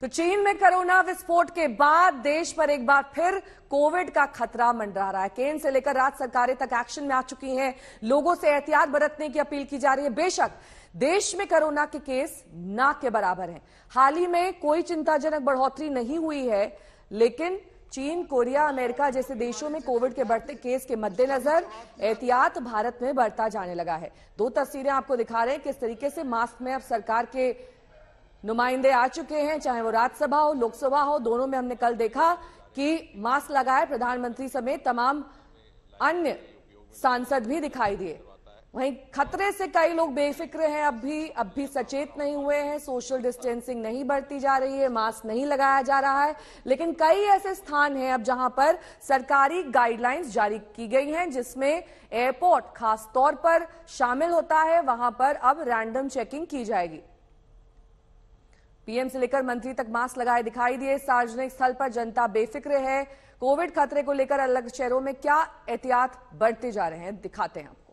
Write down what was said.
तो चीन में कोरोना विस्फोट के बाद देश पर एक बार फिर कोविड का खतरा मंडरा रहा है केंद्र से लेकर राज्य सरकारें तक एक्शन में आ चुकी हैं लोगों से एहतियात बरतने की अपील की जा रही है बेशक देश में कोरोना के केस ना के बराबर हैं हाल ही में कोई चिंताजनक बढ़ोतरी नहीं हुई है लेकिन चीन कोरिया अमेरिका जैसे देशों में कोविड के बढ़ते केस के मद्देनजर एहतियात भारत में बढ़ता जाने लगा है दो तस्वीरें आपको दिखा रहे हैं किस तरीके से मास्क में अब सरकार के नुमाइंदे आ चुके हैं चाहे वो राज्यसभा हो लोकसभा हो दोनों में हमने कल देखा कि मास्क लगाए प्रधानमंत्री समेत तमाम अन्य सांसद भी दिखाई दिए वहीं खतरे से कई लोग बेफिक्र हैं अब भी अब भी सचेत नहीं हुए हैं सोशल डिस्टेंसिंग नहीं बढ़ती जा रही है मास्क नहीं लगाया जा रहा है लेकिन कई ऐसे स्थान हैं अब जहां पर सरकारी गाइडलाइंस जारी की गई हैं जिसमें एयरपोर्ट खास तौर पर शामिल होता है वहां पर अब रैंडम चेकिंग की जाएगी पीएम से लेकर मंत्री तक मास्क लगाए दिखाई दिए सार्वजनिक स्थल पर जनता बेफिक्र है कोविड खतरे को लेकर अलग शहरों में क्या एहतियात बढ़ते जा रहे हैं दिखाते हैं